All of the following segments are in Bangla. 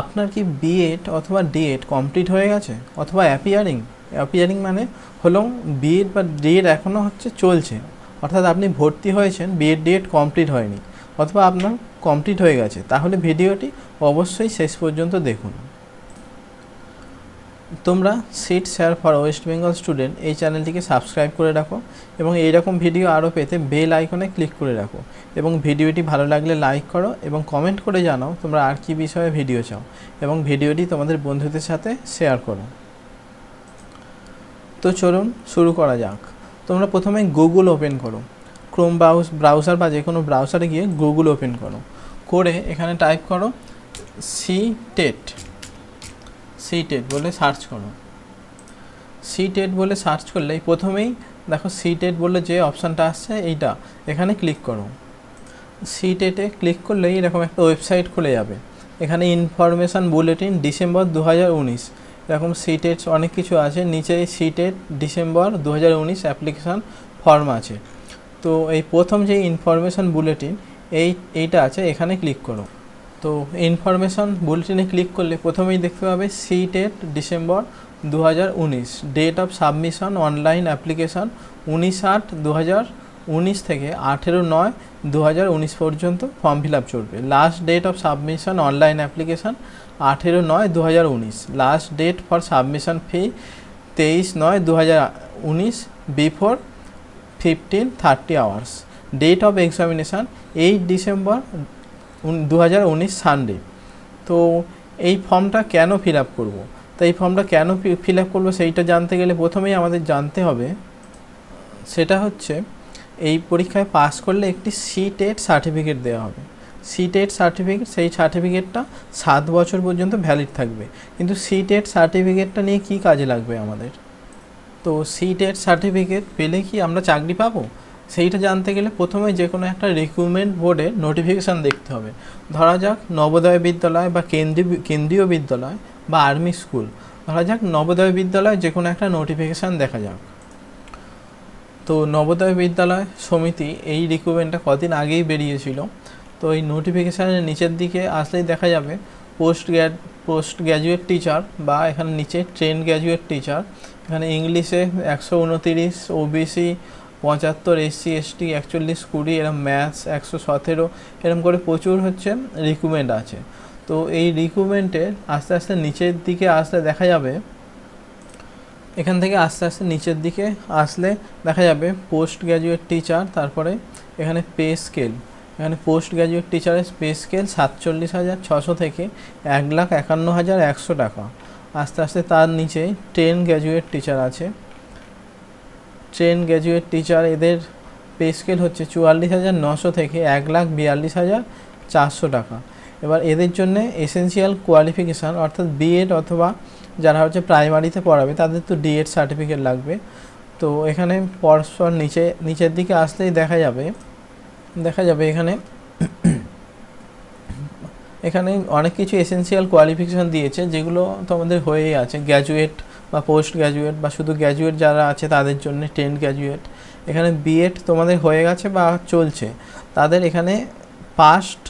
আপনার কি বিএড অথবা ডিএড কমপ্লিট হয়ে গেছে অথবা অ্যাপিয়ারিং অ্যাপিয়ারিং মানে হলো বিএড বা ডিএড এখনও হচ্ছে চলছে অর্থাৎ আপনি ভর্তি হয়েছেন বিএড ডিএড কমপ্লিট হয়নি অথবা আপনার কমপ্লিট হয়ে গেছে তাহলে ভিডিওটি অবশ্যই শেষ পর্যন্ত দেখুন তোমরা seat share for West Bengal student এই চ্যানেলটিকে সাবস্ক্রাইব করে রাখো এবং এইরকম ভিডিও আরও পেতে বেল আইকনে ক্লিক করে রাখো এবং ভিডিওটি ভালো লাগলে লাইক করো এবং কমেন্ট করে জানাও তোমরা আর কী বিষয়ে ভিডিও চাও এবং ভিডিওটি তোমাদের বন্ধুদের সাথে শেয়ার করো তো চলুন শুরু করা যাক তোমরা প্রথমে গুগল ওপেন করো ক্রোম ব্রাউজ ব্রাউজার বা যে কোনো ব্রাউজারে গিয়ে গুগল ওপেন করো করে এখানে টাইপ করো সি টেট সিটেড বলে সার্চ করো সিটেড বলে সার্চ করলে প্রথমেই দেখো সিটেড বলে যে অপশানটা আসছে এইটা এখানে ক্লিক করো সিটেটে ক্লিক করলে এরকম একটা ওয়েবসাইট খুলে যাবে এখানে ইনফরমেশান বুলেটিন ডিসেম্বর দু এরকম সিটেট অনেক কিছু আছে নিচে সিটেট ডিসেম্বর দু হাজার উনিশ অ্যাপ্লিকেশান ফর্ম আছে তো এই প্রথম যে ইনফরমেশান বুলেটিন এই এইটা আছে এখানে ক্লিক করো তো ইনফরমেশন বুলেটিনে ক্লিক করলে প্রথমেই দেখতে পাবে সি ডেট ডিসেম্বর দু date of submission online application উনিশ আট দু থেকে আঠেরো নয় দু পর্যন্ত ফর্ম ফিল আপ চলবে last date of submission online application আঠেরো নয় দু last date for submission fee তেইশ নয় দু before fifteen thirty hours date of examination eight December দু সানডে তো এই ফর্মটা কেন ফিল আপ করবো তো এই ফর্মটা কেন ফিল আপ করবো সেইটা জানতে গেলে প্রথমেই আমাদের জানতে হবে সেটা হচ্ছে এই পরীক্ষায় পাস করলে একটি সিটেট সার্টিফিকেট দেওয়া হবে সিটেট সার্টিফিকেট e সেই সার্টিফিকেটটা সাত বছর পর্যন্ত ভ্যালিড থাকবে কিন্তু সিটেট সার্টিফিকেটটা e নিয়ে কি কাজে লাগবে আমাদের তো সিটেট সার্টিফিকেট e পেলে কি আমরা চাকরি পাবো সেইটা জানতে গেলে প্রথমে যে কোনো একটা রিক্রুটমেন্ট বোর্ডে নোটিফিকেশান দেখতে হবে ধরা যাক নবোদয় বিদ্যালয় বা কেন্দ্রীয় কেন্দ্রীয় বিদ্যালয় বা আর্মি স্কুল ধরা যাক নবোদয় বিদ্যালয় যে কোনো একটা নোটিফিকেশান দেখা যাক তো নবোদয় বিদ্যালয় সমিতি এই রিক্রুটমেন্টটা কদিন আগেই বেরিয়েছিল তো এই নোটিফিকেশানের নিচের দিকে আসলেই দেখা যাবে post grad post graduate teacher বা এখানে নিচে ট্রেন গ্র্যাজুয়েট টিচার এখানে ইংলিশে একশো উনতিরিশ ওবিসি পঁচাত্তর এসসি এসটি একচল্লিশ কুড়ি এরম ম্যাথস একশো সতেরো এরম করে প্রচুর হচ্ছে রিকুমেন্ট আছে তো এই রিকুমেন্টের আস্তে আস্তে নিচের দিকে আসলে দেখা যাবে এখান থেকে আস্তে আস্তে নিচের দিকে আসলে দেখা যাবে পোস্ট গ্র্যাজুয়েট টিচার তারপরে এখানে পে স্কেল এখানে পোস্ট গ্র্যাজুয়েট টিচারের পে স্কেল সাতচল্লিশ হাজার ছশো থেকে এক লাখ একান্ন হাজার একশো টাকা আস্তে আস্তে তার নিচে টেন গ্র্যাজুয়েট টিচার আছে ট্রেন গ্র্যাজুয়েট টিচার এদের পে স্কেল হচ্ছে চুয়াল্লিশ হাজার নশো থেকে এক লাখ বিয়াল্লিশ হাজার চারশো টাকা এবার এদের জন্য এসেন্সিয়াল কোয়ালিফিকেশান অর্থাৎ বিএড অথবা যারা হচ্ছে প্রাইমারিতে পড়াবে তাদের তো ডিএড সার্টিফিকেট লাগবে তো এখানে পরস্পর নিচে নিচের দিকে আসলেই দেখা যাবে দেখা যাবে এখানে এখানে অনেক কিছু এসেন্সিয়াল কোয়ালিফিকেশান দিয়েছে যেগুলো তোমাদের হয়েই আছে গ্র্যাজুয়েট বা পোস্ট গ্র্যাজুয়েট বা শুধু গ্র্যাজুয়েট যারা আছে তাদের জন্য টেন গ্র্যাজুয়েট এখানে বিএড তোমাদের হয়ে গেছে বা চলছে তাদের এখানে passed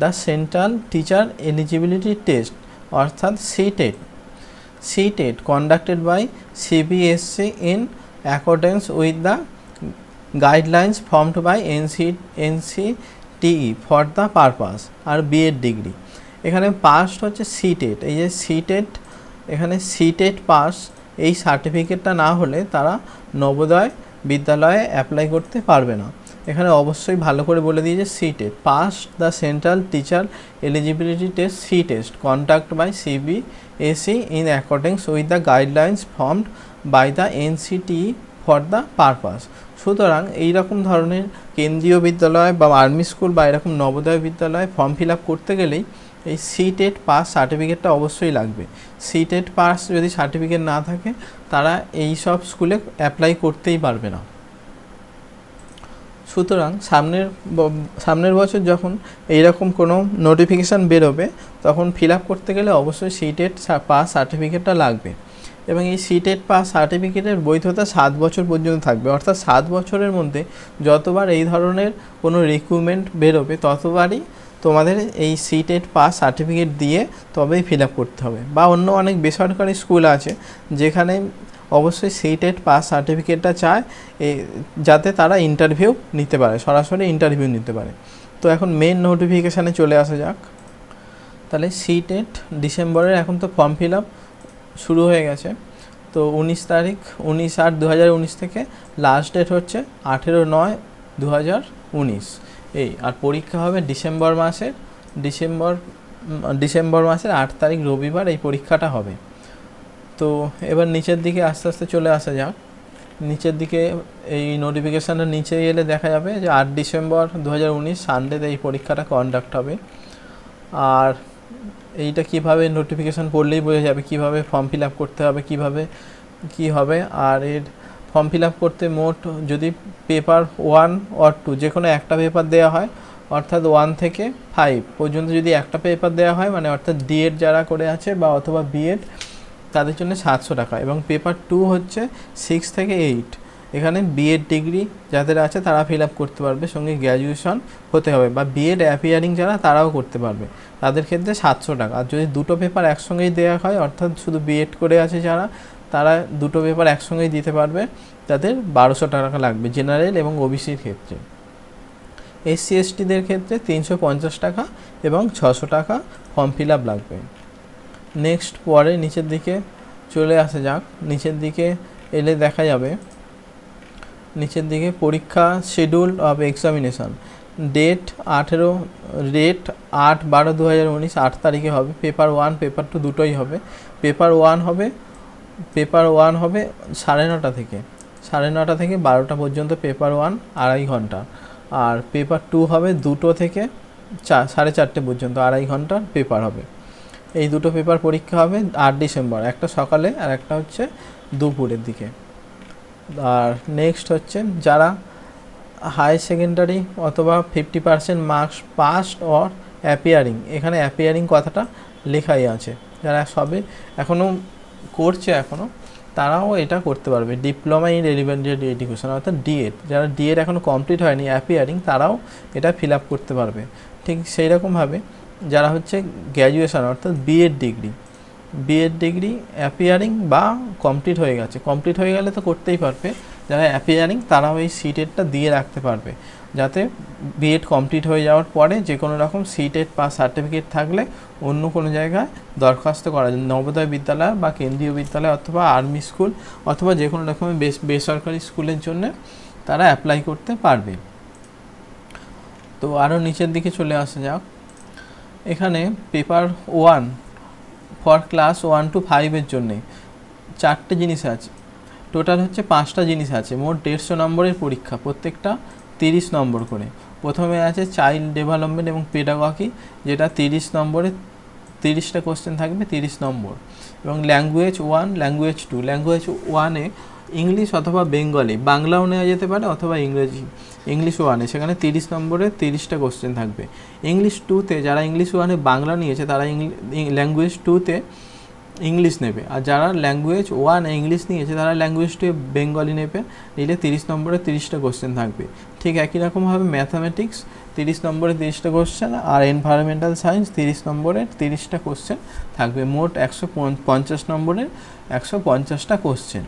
the central teacher eligibility test অর্থাৎ CTET CTET conducted by CBSC in accordance with the guidelines formed by NCTE for the purpose আর বিএড ডিগ্রি এখানে পাস্ট হচ্ছে সিটেড e এই যে সিটেট এখানে সিটেট পাস e এই সার্টিফিকেটটা না হলে তারা নবোদয় বিদ্যালয়ে অ্যাপ্লাই করতে পারবে না এখানে অবশ্যই ভালো করে বলে দিয়েছে CTET pass the central teacher eligibility test CTET contact by CBSC in accordance with the guidelines formed by the NCT for the purpose সুতরাং এই রকম ধরনের কেন্দ্রীয় বিদ্যালয় বা আর্মি স্কুল বা এরকম নবোদয় বিদ্যালয়ে ফর্ম ফিল করতে গেলেই এই সিটেট পাস সার্টিফিকেটটা অবশ্যই লাগবে সিটেট পাস যদি সার্টিফিকেট না থাকে তারা এই সব স্কুলে অ্যাপ্লাই করতেই পারবে না সুতরাং সামনের সামনের বছর যখন এইরকম কোনো নোটিফিকেশান বেরোবে তখন ফিল করতে গেলে অবশ্যই সিটেট পাস সার্টিফিকেটটা লাগবে এবং এই সিটেট পাস সার্টিফিকেটের বৈধতা সাত বছর পর্যন্ত থাকবে অর্থাৎ সাত বছরের মধ্যে যতবার এই ধরনের কোনো রিক্রুটমেন্ট বেরোবে ততবারই তোমাদের এই সিটেট পাস সার্টিফিকেট দিয়ে তবেই ফিল করতে হবে বা অন্য অনেক বেসরকারি স্কুল আছে যেখানে অবশ্যই সিটেট পাস সার্টিফিকেটটা চায় যাতে তারা ইন্টারভিউ নিতে পারে সরাসরি ইন্টারভিউ নিতে পারে তো এখন মেন নোটিফিকেশানে চলে আসা যাক তাহলে সিটেট ডিসেম্বরের e এখন তো ফর্ম ফিল আপ শুরু হয়ে গেছে তো উনিশ তারিখ উনিশ আট দু হাজার উনিশ থেকে লাস্ট ডেট হচ্ছে আঠেরো নয় দু হাজার উনিশ এই আর পরীক্ষা হবে ডিসেম্বর মাসে ডিসেম্বর ডিসেম্বর মাসের আট তারিখ রবিবার এই পরীক্ষাটা হবে তো এবার নিচের দিকে আস্তে আস্তে চলে আসা যাক নিচের দিকে এই নোটিফিকেশানটা নিচে এলে দেখা যাবে যে আট ডিসেম্বর দু হাজার উনিশ সানডেতে এই পরীক্ষাটা কন্ডাক্ট হবে আর এইটা কিভাবে নোটিফিকেশান পড়লেই বোঝা যাবে কিভাবে ফর্ম ফিল আপ করতে হবে কিভাবে কি হবে আর এর ফর্ম ফিল আপ করতে মোট যদি পেপার ওয়ান অর টু যে কোনো একটা পেপার দেওয়া হয় অর্থাৎ ওয়ান থেকে ফাইভ পর্যন্ত যদি একটা পেপার দেওয়া হয় মানে অর্থাৎ ডিএড যারা করে আছে বা অথবা বিএড তাদের জন্য সাতশো টাকা এবং পেপার টু হচ্ছে সিক্স থেকে এইট এখানে বিএড ডিগ্রি যাদের আছে তারা ফিল আপ করতে পারবে সঙ্গে গ্র্যাজুয়েশন হতে হবে বা বিএড অ্যাপিয়ারিং যারা তারাও করতে পারবে তাদের ক্ষেত্রে সাতশো টাকা আর যদি দুটো পেপার একসঙ্গেই দেওয়া হয় অর্থাৎ শুধু বিএড করে আছে যারা তারা দুটো পেপার একসঙ্গেই দিতে পারবে তাদের বারোশো টাকা লাগবে জেনারেল এবং ওবিসির ক্ষেত্রে এসসি এসটিদের ক্ষেত্রে তিনশো পঞ্চাশ টাকা এবং ছশো টাকা ফর্ম ফিল আপ লাগবে নেক্সট পরে নিচের দিকে চলে আসে যাক নিচের দিকে এলে দেখা যাবে নিচের দিকে পরীক্ষা শিডিউল অফ এক্সামিনেশান ডেট আঠেরো ডেট আট বারো দু হাজার উনিশ আট তারিখে হবে পেপার ওয়ান পেপার টু দুটোই হবে পেপার ওয়ান হবে পেপার ওয়ান হবে সাড়ে নটা থেকে সাড়ে নটা থেকে বারোটা পর্যন্ত পেপার ওয়ান আড়াই ঘন্টা আর পেপার টু হবে দুটো থেকে চা সাড়ে চারটে পর্যন্ত আড়াই ঘন্টার পেপার হবে এই দুটো পেপার পরীক্ষা হবে আট ডিসেম্বর একটা সকালে আর একটা হচ্ছে দুপুরের দিকে আর নেক্সট হচ্ছে যারা হাই সেকেন্ডারি অথবা fifty percent marks passed or appearing এখানে অ্যাপিয়ারিং কথাটা লেখাই আছে যারা সবে এখনও করছে এখনও তারাও এটা করতে পারবে ডিপ্লোমা ইন রেলিভেন্টেড এডুকেশন অর্থাৎ ডিএড যারা ডিএড এখনও কমপ্লিট হয়নি অ্যাপিয়ারিং তারাও এটা ফিল করতে পারবে ঠিক সেই রকমভাবে যারা হচ্ছে গ্র্যাজুয়েশন অর্থাৎ BEd degree BEd degree appearing বা কমপ্লিট হয়ে গেছে কমপ্লিট হয়ে গেলে তো করতেই পারবে যারা অ্যাপিয়ারিং তারা ওই সিটেটটা দিয়ে রাখতে পারবে যাতে বিএড কমপ্লিট হয়ে যাওয়ার পরে যে কোনো রকম সিটেট বা সার্টিফিকেট থাকলে অন্য কোনো জায়গায় দরখাস্ত করা যায় নবোদয় বিদ্যালয় বা কেন্দ্রীয় বিদ্যালয় অথবা আর্মি স্কুল অথবা যে কোনো রকমের বেসরকারি স্কুলের জন্য তারা অ্যাপ্লাই করতে পারবে তো আরও নিচের দিকে চলে আসা যাক এখানে paper one for class one two ফাইভের জন্যে চারটে জিনিস আছে টোটাল হচ্ছে পাঁচটা জিনিস আছে মোট দেড়শো নম্বরের পরীক্ষা প্রত্যেকটা তিরিশ নম্বর করে প্রথমে আছে চাইল্ড ডেভেলপমেন্ট এবং পেডাগকি যেটা তিরিশ নম্বরে তিরিশটা কোশ্চেন থাকবে তিরিশ নম্বর এবং language one language two language ওয়ানে ইংলিশ অথবা বেঙ্গলি বাংলাও নেওয়া যেতে পারে অথবা ইংরেজি ইংলিশ ওয়ানে সেখানে তিরিশ নম্বরে তিরিশটা কোশ্চেন থাকবে ইংলিশ টুতে যারা ইংলিশ ওয়ানে বাংলা নিয়েছে তারা ল্যাঙ্গুয়েজ টুতে ইংলিশ নেবে আর যারা ল্যাঙ্গুয়েজ ওয়ান ইংলিশ নিয়েছে তারা ল্যাঙ্গুয়েজ টু বেঙ্গলি নেবে নিলে তিরিশ নম্বরে তিরিশটা কোশ্চেন থাকবে ঠিক একই রকমভাবে ম্যাথামেটিক্স তিরিশ নম্বরে তিরিশটা কোশ্চেন আর এনভায়রনমেন্টাল সায়েন্স তিরিশ নম্বরে তিরিশটা কোশ্চেন থাকবে মোট একশো পঞ্চাশ নম্বরের একশো পঞ্চাশটা কোশ্চেন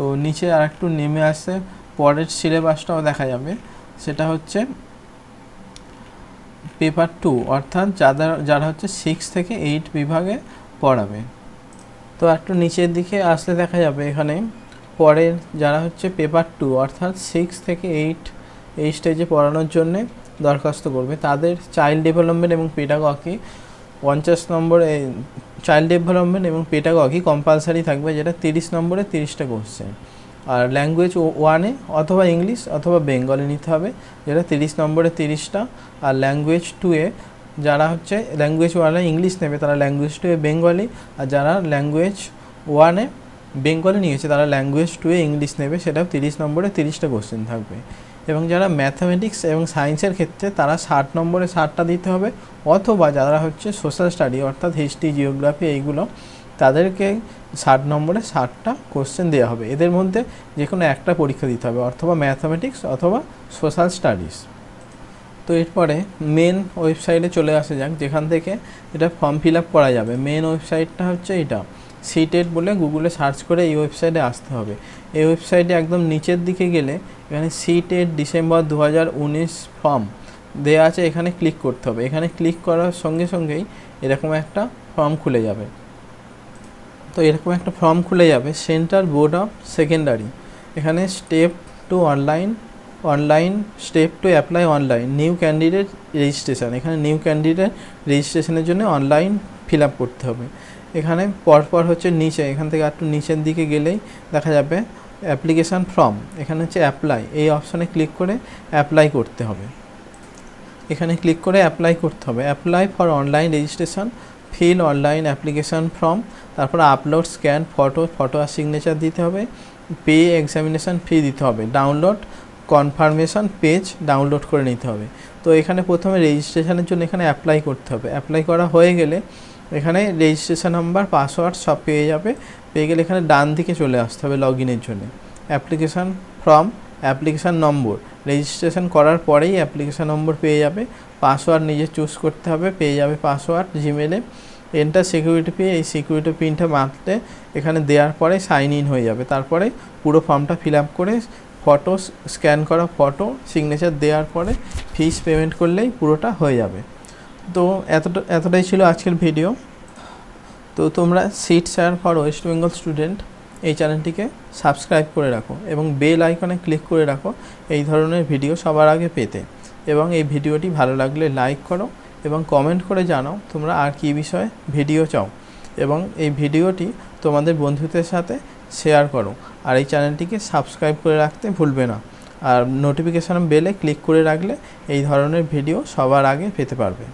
তো নিচে আর একটু নেমে আসে পরের সিলেবাসটাও দেখা যাবে সেটা হচ্ছে পেপার টু অর্থাৎ যাদের যারা হচ্ছে সিক্স থেকে এইট বিভাগে পড়াবে তো একটু নিচের দিকে আসতে দেখা যাবে এখানে পরের যারা হচ্ছে পেপার টু অর্থাৎ সিক্স থেকে এইট এই স্টেজে পড়ানোর জন্যে দরখাস্ত করবে তাদের চাইল্ড ডেভেলপমেন্ট এবং পেডাগকি পঞ্চাশ নম্বরে চাইল্ড ডেভেলপমেন্ট এবং পেটাগগি কম্পালসারি থাকবে যেটা তিরিশ নম্বরে তিরিশটা কোশ্চেন আর ল্যাঙ্গুয়েজ ওয়ানে অথবা ইংলিশ অথবা বেঙ্গলে নিতে হবে যেটা তিরিশ নম্বরে তিরিশটা আর ল্যাঙ্গুয়েজ টুয়ে যারা হচ্ছে ল্যাঙ্গুয়েজ ওয়ানে ইংলিশ নেবে তারা ল্যাঙ্গুয়েজ টুয়ে বেঙ্গলি আর যারা ল্যাঙ্গুয়েজ ওয়ানে বেঙ্গলে নিয়েছে তারা ল্যাঙ্গুয়েজ টুয়ে ইংলিশ নেবে সেটাও তিরিশ নম্বরে তিরিশটা কোশ্চেন থাকবে এবং যারা ম্যাথামেটিক্স এবং সায়েন্সের ক্ষেত্রে তারা ষাট নম্বরে ষাটটা দিতে হবে অথবা যারা হচ্ছে সোশ্যাল স্টাডি অর্থাৎ হিস্ট্রি জিওগ্রাফি এইগুলো তাদেরকে ষাট নম্বরে ষাটটা কোশ্চেন দেওয়া হবে এদের মধ্যে যে কোনো একটা পরীক্ষা দিতে হবে অথবা ম্যাথামেটিক্স অথবা সোশ্যাল স্টাডিজ তো এরপরে মেন ওয়েবসাইটে চলে আসা যাক যেখান থেকে এটা ফর্ম ফিল আপ করা যাবে মেন ওয়েবসাইটটা হচ্ছে এটা সিটেড e বলে গুগলে সার্চ করে এই ওয়েবসাইটে আসতে হবে এই ওয়েবসাইটে একদম নিচের দিকে গেলে এখানে সিটের ডিসেম্বর দু ফর্ম দেওয়া আছে এখানে ক্লিক করতে হবে এখানে ক্লিক করার সঙ্গে সঙ্গেই এরকম একটা ফর্ম খুলে যাবে তো এরকম একটা ফর্ম খুলে যাবে সেন্টার বোর্ড অফ সেকেন্ডারি এখানে step two online online step two apply online new candidate registration এখানে নিউ ক্যান্ডিডেট রেজিস্ট্রেশনের জন্য অনলাইন ফিল করতে হবে এখানে পরপর হচ্ছে নিচে এখান থেকে একটু নিচের দিকে গেলেই দেখা যাবে অ্যাপ্লিকেশান ফর্ম এখানে হচ্ছে অ্যাপ্লাই এই অপশানে ক্লিক করে অ্যাপ্লাই করতে হবে এখানে ক্লিক করে অ্যাপ্লাই করতে হবে apply for online registration fill online application form তারপর আপলোড স্ক্যান ফটো ফটো আর সিগনেচার দিতে হবে পে এক্সামিনেশান ফি দিতে হবে ডাউনলোড কনফার্মেশন পেজ ডাউনলোড করে নিতে হবে তো এখানে প্রথমে রেজিস্ট্রেশনের জন্য এখানে অ্যাপ্লাই করতে হবে অ্যাপ্লাই করা হয়ে গেলে এখানে রেজিস্ট্রেশন নাম্বার পাসওয়ার্ড সব পেয়ে যাবে পেয়ে গেলে এখানে ডান দিকে চলে আসতে হবে লগ ইনের জন্য application form application number registration করার পরেই অ্যাপ্লিকেশান নম্বর পেয়ে যাবে পাসওয়ার্ড নিজে চুজ করতে হবে পেয়ে যাবে পাসওয়ার্ড জিমেলে এন্টার সিকিউরিটি পিন এই সিকিউরিটি পিনটা মারতে এখানে দেওয়ার পরে সাইন ইন হয়ে যাবে তারপরে পুরো ফর্মটা ফিল আপ করে ফটো স্ক্যান করা ফটো সিগনেচার দেওয়ার পরে ফিস পেমেন্ট করলেই পুরোটা হয়ে যাবে তো এতটা এতটাই ছিল আজকের ভিডিও তো তোমরা seat share for West Bengal student এই চ্যানেলটিকে সাবস্ক্রাইব করে রাখো এবং বেল আইকনে ক্লিক করে রাখো এই ধরনের ভিডিও সবার আগে পেতে এবং এই ভিডিওটি ভালো লাগলে লাইক করো এবং কমেন্ট করে জানাও তোমরা আর কী বিষয়ে ভিডিও চাও এবং এই ভিডিওটি তোমাদের বন্ধুদের সাথে শেয়ার করো আর এই চ্যানেলটিকে সাবস্ক্রাইব করে রাখতে ভুলবে না আর নোটিফিকেশান বেলে ক্লিক করে রাখলে এই ধরনের ভিডিও সবার আগে পেতে পারবে